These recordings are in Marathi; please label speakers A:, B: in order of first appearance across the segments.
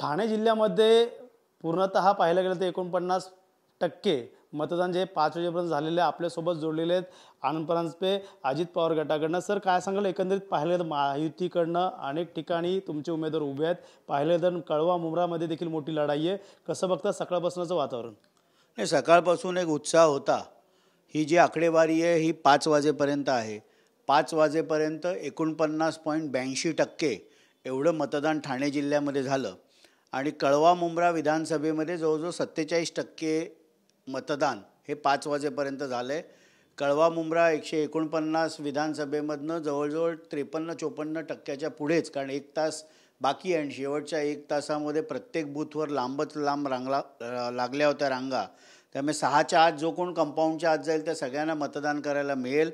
A: ठाणे जिल्ह्यामध्ये पूर्णतः पाहिलं गेलं तर एकोणपन्नास टक्के मतदान जे पाच वाजेपर्यंत झालेले आपल्यासोबत जोडलेले आहेत आनंद परांजपे अजित पवार गटाकडनं सर काय सांगाल एकंदरीत पाहिलं तर महायुतीकडनं अनेक ठिकाणी तुमचे उमेदवार उभे आहेत पाहिले तर कळवा मुमरामध्ये देखील मोठी लढाई आहे कसं बघता सकाळपासूनचं वातावरण
B: नाही सकाळपासून एक उत्साह होता ही जी आकडेवारी आहे ही पाच वाजेपर्यंत आहे पाच वाजेपर्यंत एकोणपन्नास पॉईंट ब्याऐंशी टक्के एवढं मतदान ठाणे जिल्ह्यामध्ये झालं आणि कळवा मुंब्रा विधानसभेमध्ये जवळजवळ सत्तेचाळीस टक्के मतदान हे पाच वाजेपर्यंत झालं आहे कळवा मुंब्रा एकशे एकोणपन्नास विधानसभेमधनं जवळजवळ त्रेपन्न चोपन्न टक्क्याच्या पुढेच कारण एक तास बाकी आणि शेवटच्या एक तासामध्ये प्रत्येक बूथवर लांबच लांब रांगला लागल्या होत्या रांगा त्यामुळे सहाच्या आत जो कोण कंपाऊंडच्या आत जाईल त्या सगळ्यांना मतदान करायला मिळेल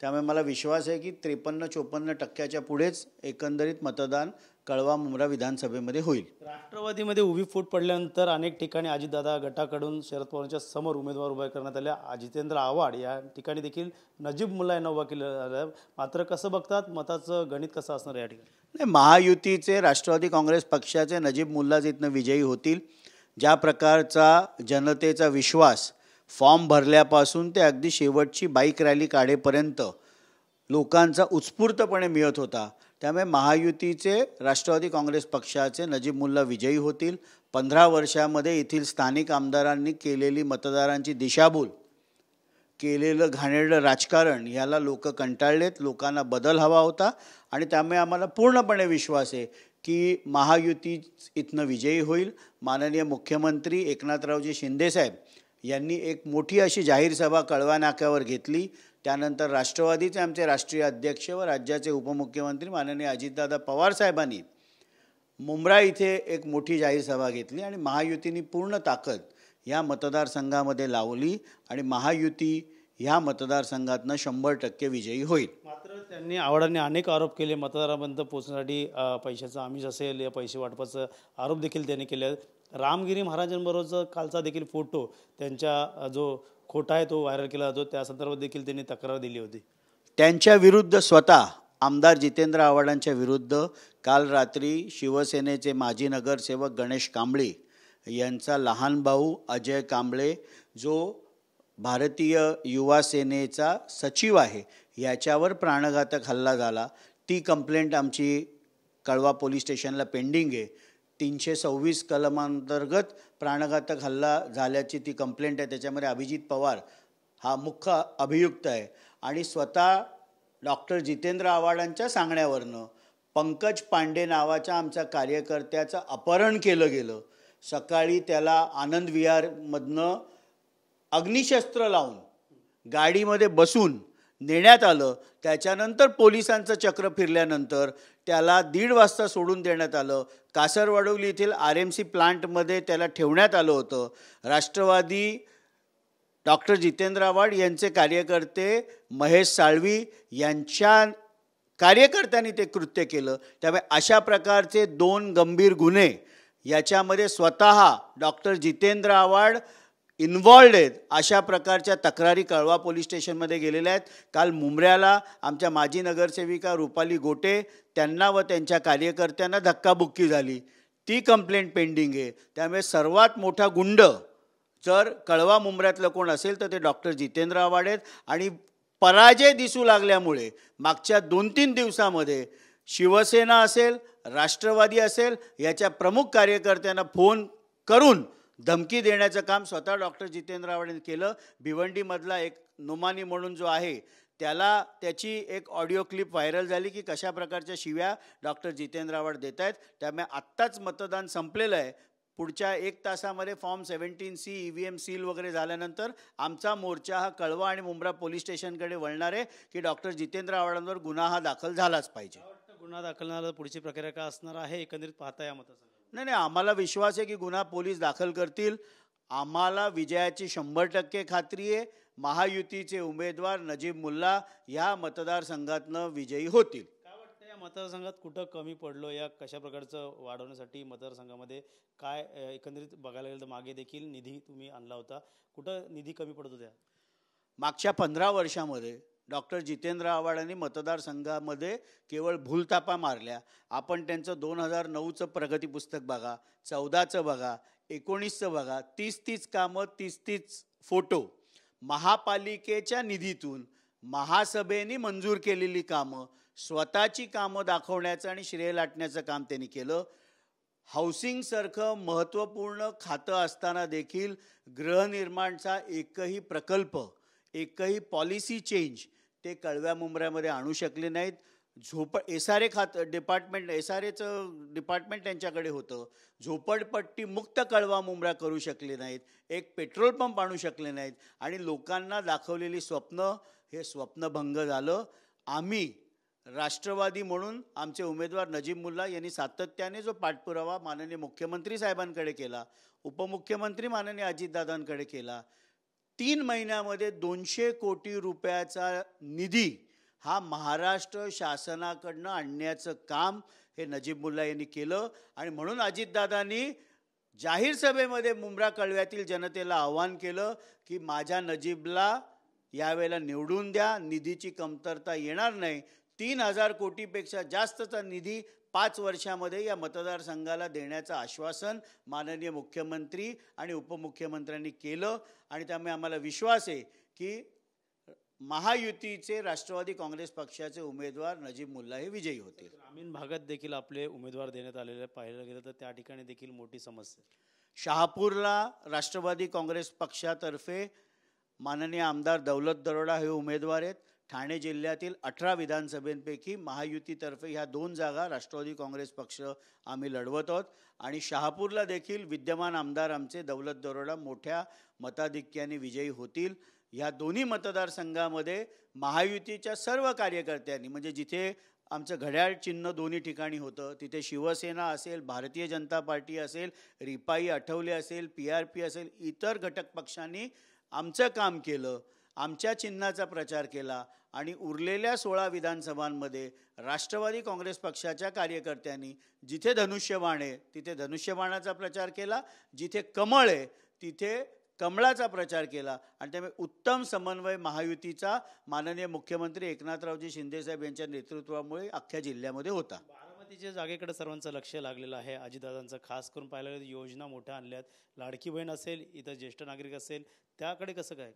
B: त्यामुळे मला विश्वास आहे की त्रेपन्न चोपन्न टक्क्याच्या पुढेच एकंदरीत मतदान कळवा मुंब्रा विधानसभेमध्ये होईल
A: राष्ट्रवादीमध्ये उभी फूट पडल्यानंतर अनेक ठिकाणी अजितदादा गटाकडून शरद पवारांच्या समोर उमेदवार उभ्या करण्यात आले अजितेंद्र आव्हाड या ठिकाणी देखील नजीब मुला यांना उभा केलं मात्र कसं बघतात मताचं गणित कसं असणार या ठिकाणी
B: नाही महायुतीचे राष्ट्रवादी काँग्रेस पक्षाचे नजीब मुल्लाच इथनं विजयी होतील ज्या प्रकारचा जनतेचा विश्वास फॉर्म भरल्यापासून ते अगदी शेवटची बाईक रॅली काढेपर्यंत लोकांचा उत्स्फूर्तपणे मिळत होता त्यामुळे महायुतीचे राष्ट्रवादी काँग्रेस पक्षाचे नजीब मुल्ला विजयी होतील पंधरा वर्षामध्ये येथील स्थानिक आमदारांनी केलेली मतदारांची दिशाभूल केलेलं घाणेरडं राजकारण ह्याला लोक कंटाळलेत लोकांना बदल हवा होता आणि त्यामुळे आम्हाला पूर्णपणे विश्वास आहे की महायुती इथनं विजयी होईल माननीय मुख्यमंत्री एकनाथरावजी शिंदेसाहेब यांनी एक मोठी अशी जाहीर सभा कळवा नाक्यावर घेतली त्यानंतर राष्ट्रवादीचे आमचे राष्ट्रीय अध्यक्ष व राज्याचे उपमुख्यमंत्री माननीय अजितदादा पवार साहेबांनी मुंब्रा इथे एक मोठी जाहीर सभा घेतली आणि महायुतीने पूर्ण ताकद या मतदारसंघामध्ये लावली आणि महायुती ह्या मतदारसंघातनं शंभर टक्के विजयी होईल मात्र
A: त्यांनी आवडांनी अनेक आरोप केले मतदारापर्यंत पोहोचण्यासाठी पैशाचं आमिष असेल या पैसे वाटपाचं आरोप देखील त्यांनी केले रामगिरी महाराजांबरोबरचा कालचा देखील फोटो त्यांच्या जो खोटा आहे तो व्हायरल केला जातो त्या संदर्भात देखील त्यांनी तक्रार दिली होती
B: त्यांच्या विरुद्ध स्वतः आमदार जितेंद्र आव्हाडांच्या विरुद्ध काल रात्री शिवसेनेचे माजी नगरसेवक गणेश कांबळे यांचा लहान भाऊ अजय कांबळे जो भारतीय युवा सेनेचा सचिव आहे याच्यावर प्राणघातक हल्ला झाला ती कंप्लेंट आमची कळवा पोलीस स्टेशनला पेंडिंग आहे तीनशे सव्वीस कलमांतर्गत प्राणघातक हल्ला झाल्याची ती कंप्लेंट आहे त्याच्यामध्ये अभिजित पवार हा मुख्य अभियुक्त आहे आणि स्वतः डॉक्टर जितेंद्र आव्हाडांच्या सांगण्यावरनं पंकज पांडे नावाच्या आमच्या कार्यकर्त्याचं अपहरण केलं गेलं सकाळी त्याला आनंद विहारमधनं अग्निशस्त्र लावून गाडीमध्ये बसून नेण्यात आलं त्याच्यानंतर पोलिसांचं चक्र फिरल्यानंतर त्याला दीड वाजता सोडून देण्यात आलं कासरवाडवली येथील आर एम सी प्लांटमध्ये त्याला ठेवण्यात आलं होतं राष्ट्रवादी डॉक्टर जितेंद्र आव्हाड यांचे कार्यकर्ते महेश साळवी यांच्या कार्यकर्त्यांनी ते कृत्य केलं त्यामुळे अशा प्रकारचे दोन गंभीर गुन्हे याच्यामध्ये स्वत डॉक्टर जितेंद्र आव्हाड इन्वॉल्ड आहेत अशा प्रकारच्या तक्रारी कळवा पोलीस स्टेशनमध्ये गेलेल्या आहेत काल मुंबऱ्याला आमच्या माजी नगरसेविका रुपाली गोटे त्यांना व त्यांच्या कार्यकर्त्यांना धक्काबुक्की झाली ती कंप्लेंट पेंडिंग आहे त्यामुळे सर्वात मोठा गुंड जर कळवा मुंबऱ्यातलं कोण असेल तर ते डॉक्टर जितेंद्र आवाड आहेत आणि पराजय दिसू लागल्यामुळे मागच्या दोन तीन दिवसामध्ये शिवसेना असेल राष्ट्रवादी असेल याच्या प्रमुख कार्यकर्त्यांना फोन करून धमकी देण्याचं काम स्वतः डॉक्टर जितेंद्र आव्हाडांनी केलं भिवंडीमधला एक नुमानी म्हणून जो आहे त्याला त्याची एक ऑडिओ क्लिप व्हायरल झाली की कशा प्रकारच्या शिव्या डॉक्टर जितेंद्र आवड देत आहेत त्यामुळे आत्ताच मतदान संपलेलं आहे पुढच्या एक तासामध्ये form seventeen C E V M seal वगैरे झाल्यानंतर आमचा मोर्चा हा कळवा आणि मुंब्रा पोलीस स्टेशनकडे वळणार आहे की डॉक्टर जितेंद्र आवडांवर गुन्हा हा दाखल झालाच पाहिजे
A: गुन्हा दाखल झाला पुढची प्रक्रिया काय असणार आहे एकंदरीत पाहता या मताचा
B: नाही नाही आम्हाला विश्वास आहे की गुन्हा पोलीस दाखल करतील आम्हाला विजयाची शंभर टक्के खात्री आहे महायुतीचे उमेदवार नजीब मुल्ला या मतदारसंघातनं विजयी होतील काय
A: वाटतं या मतदारसंघात कुठं कमी पडलो या कशा प्रकारचं वाढवण्यासाठी मतदारसंघामध्ये काय एकंदरीत बघायला गेलं तर मागे देखील निधी तुम्ही आणला होता कुठं निधी कमी पडत होत्या
B: मागच्या पंधरा वर्षामध्ये डॉक्टर जितेंद्र आव्हाडांनी मतदारसंघामध्ये केवळ भूलतापा मारल्या आपण त्यांचं दोन हजार नऊचं पुस्तक बघा चौदाचं बघा एकोणीसचं बघा तीस तीच कामं तीस तीच फोटो महापालिकेच्या निधीतून महासभेने मंजूर केलेली कामं स्वतःची कामं दाखवण्याचं आणि श्रेय लाटण्याचं काम त्यांनी केलं हाऊसिंगसारखं महत्त्वपूर्ण खातं असताना देखील गृहनिर्माणचा एकही प्रकल्प एकही पॉलिसी चेंज ते कळव्या मुंबऱ्यामध्ये आणू शकले नाहीत झोप एस आर ए खात डिपार्टमेंट एस आर एचं डिपार्टमेंट त्यांच्याकडे होतं झोपडपट्टी मुक्त कळवा मुंबरा करू शकले नाहीत एक पेट्रोल पंप आणू शकले नाहीत आणि लोकांना दाखवलेली स्वप्न हे स्वप्नभंग झालं आम्ही राष्ट्रवादी म्हणून आमचे उमेदवार नजीब मुल्ला यांनी सातत्याने जो पाठपुरावा माननीय मुख्यमंत्री साहेबांकडे केला उपमुख्यमंत्री माननीय अजितदादांकडे केला तीन महिन्यामध्ये दोनशे कोटी रुपयाचा निधी हा महाराष्ट्र शासनाकडनं आणण्याचं काम हे नजीबुल्ला यांनी केलं आणि म्हणून अजितदादांनी जाहीर सभेमध्ये मुंब्रा कळव्यातील जनतेला आवाहन केलं की माझ्या नजीबला यावेळेला निवडून द्या निधीची कमतरता येणार नाही तीन हजार कोटीपेक्षा जास्तचा निधी पाच वर्षामध्ये या मतदारसंघाला देण्याचं आश्वासन माननीय मुख्यमंत्री आणि उपमुख्यमंत्र्यांनी केलं आणि त्यामुळे आम्हाला विश्वास आहे की महायुतीचे राष्ट्रवादी काँग्रेस पक्षाचे उमेदवार नजीब मुल्ला हे विजयी होतील
A: ग्रामीण भागात देखील आपले उमेदवार देण्यात आलेले पाहिलं गेलं तर त्या ठिकाणी देखील
B: मोठी समस्या शहापूरला राष्ट्रवादी काँग्रेस पक्षातर्फे माननीय आमदार दौलत दरोडा हे उमेदवार आहेत ठाणे जिल्ह्यातील अठरा विधानसभेंपैकी महायुतीतर्फे ह्या दोन जागा राष्ट्रवादी काँग्रेस पक्ष आम्ही लढवत आहोत आणि शहापूरला देखील विद्यमान आमदार आमचे दौलत दरोडा मोठ्या मताधिक्याने विजयी होतील ह्या दोन्ही मतदारसंघामध्ये महायुतीच्या सर्व कार्यकर्त्यांनी म्हणजे जिथे आमचं घड्याळ चिन्ह दोन्ही ठिकाणी होतं तिथे शिवसेना असेल भारतीय जनता पार्टी असेल रिपाई आठवले असेल पी आर पी असेल इतर घटक पक्षांनी आमचं काम केलं आमच्या चिन्हाचा प्रचार केला आणि उरलेल्या सोळा विधानसभांमध्ये राष्ट्रवादी काँग्रेस पक्षाच्या कार्यकर्त्यांनी जिथे धनुष्यबाण आहे तिथे धनुष्यबाणाचा प्रचार केला जिथे कमळ आहे तिथे कमळाचा प्रचार केला आणि त्यामुळे उत्तम समन्वय महायुतीचा माननीय मुख्यमंत्री एकनाथरावजी शिंदेसाहेब यांच्या नेतृत्वामुळे अख्ख्या जिल्ह्यामध्ये होता
A: बारामतीच्या जागेकडे सर्वांचं लक्ष लागलेलं आहे अजितदादांचं खास करून पाहिलं योजना मोठ्या आणल्यात लाडकी बहीण असेल इतर ज्येष्ठ नागरिक असेल त्याकडे कसं काय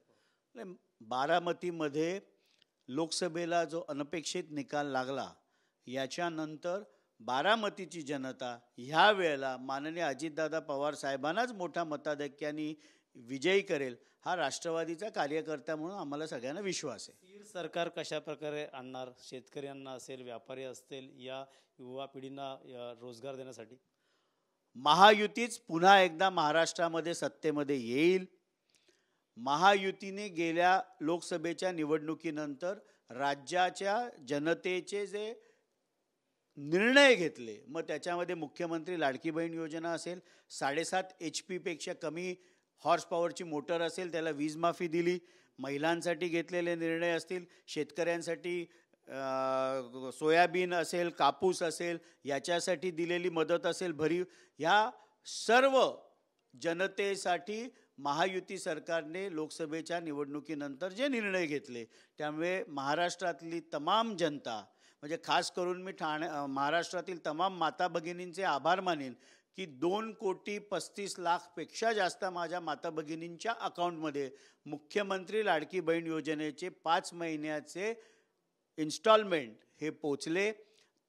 B: बारामतीमध्ये लोकसभेला जो अनपेक्षित निकाल लागला याच्यानंतर बारामतीची जनता ह्या वेळेला माननीय अजितदादा पवार साहेबांनाच मोठ्या मताधिक्याने विजयी करेल हा राष्ट्रवादीचा कार्यकर्ता म्हणून आम्हाला सगळ्यांना विश्वास आहे
A: सरकार कशा प्रकारे आणणार शेतकऱ्यांना असेल व्यापारी असतील या युवा पिढींना रोजगार देण्यासाठी
B: महायुतीच पुन्हा एकदा महाराष्ट्रामध्ये सत्तेमध्ये येईल महायुतीने गेल्या लोकसभेच्या निवडणुकीनंतर राज्याच्या जनतेचे जे निर्णय घेतले मग त्याच्यामध्ये मुख्यमंत्री लाडकी बहीण योजना असेल साडेसात एच पीपेक्षा कमी हॉर्स पॉवरची मोटर असेल त्याला वीजमाफी दिली महिलांसाठी घेतलेले निर्णय असतील शेतकऱ्यांसाठी सोयाबीन असेल कापूस असेल याच्यासाठी दिलेली मदत असेल भरीव ह्या सर्व जनतेसाठी महायुती सरकारने लोकसभेच्या निवडणुकीनंतर जे निर्णय घेतले त्यामुळे महाराष्ट्रातली तमाम जनता म्हणजे खास करून मी ठाणे महाराष्ट्रातील तमाम माता भगिनींचे आभार मानेन की दोन कोटी पस्तीस लाखपेक्षा जास्त माझ्या माता भगिनींच्या अकाउंटमध्ये मुख्यमंत्री लाडकी बहीण योजनेचे पाच महिन्याचे इन्स्टॉलमेंट हे पोचले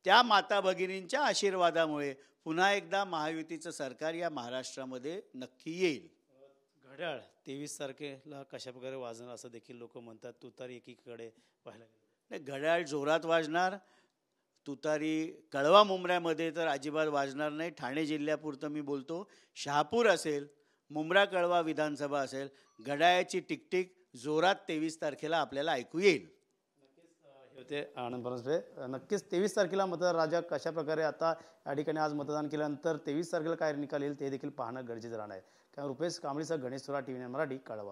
B: त्या माता भगिनींच्या आशीर्वादामुळे पुन्हा एकदा महायुतीचं सरकार या महाराष्ट्रामध्ये नक्की येईल
A: घड्याळ तेवीस तारखेला कशा प्रकारे वाजणार
B: असं देखील लोक
A: म्हणतात तुतारी एकीकडे पाहायला
B: नाही घड्याळ जोरात वाजणार तुतारी कळवा मुंबऱ्यामध्ये तर अजिबात वाजणार नाही ठाणे जिल्ह्यापुरतं मी बोलतो शहापूर असेल मुंब्रा कळवा विधानसभा असेल घड्याळ्याची टिकटिक जोरात तेवीस तारखेला आपल्याला ऐकू येईल होते आनंद नक्कीच
A: तेवीस तारखेला मतदार राजा कशा प्रकारे आता या ठिकाणी आज मतदान केल्यानंतर तेवीस तारखेला काय निकाल येईल ते देखील पाहणं गरजेचं राहणार आहे त्या रुपेश कांबळीसह गणेश सुरा टी व्ही मराठी कळवा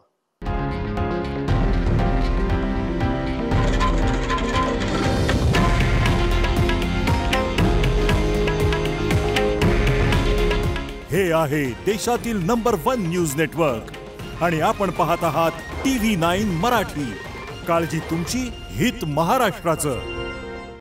B: हे आहे देशातील नंबर वन न्यूज नेटवर्क आणि आपण पाहत आहात टी व्ही नाईन मराठी काळजी तुमची हित महाराष्ट्राचं